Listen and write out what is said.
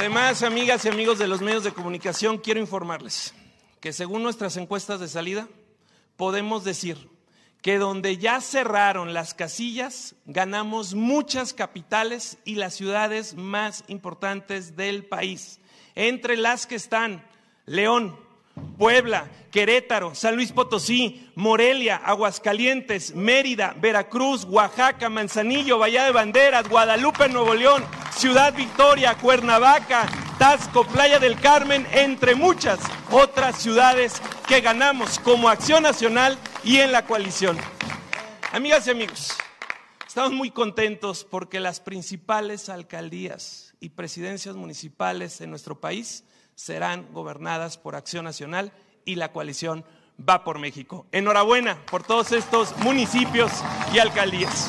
Además, amigas y amigos de los medios de comunicación, quiero informarles que según nuestras encuestas de salida, podemos decir que donde ya cerraron las casillas, ganamos muchas capitales y las ciudades más importantes del país, entre las que están León, Puebla, Querétaro, San Luis Potosí, Morelia, Aguascalientes, Mérida, Veracruz, Oaxaca, Manzanillo, Bahía de Banderas, Guadalupe, Nuevo León, Ciudad Victoria, Cuernavaca, Tasco, Playa del Carmen, entre muchas otras ciudades que ganamos como Acción Nacional y en la coalición. Amigas y amigos, estamos muy contentos porque las principales alcaldías y presidencias municipales en nuestro país serán gobernadas por Acción Nacional y la coalición Va por México. Enhorabuena por todos estos municipios y alcaldías.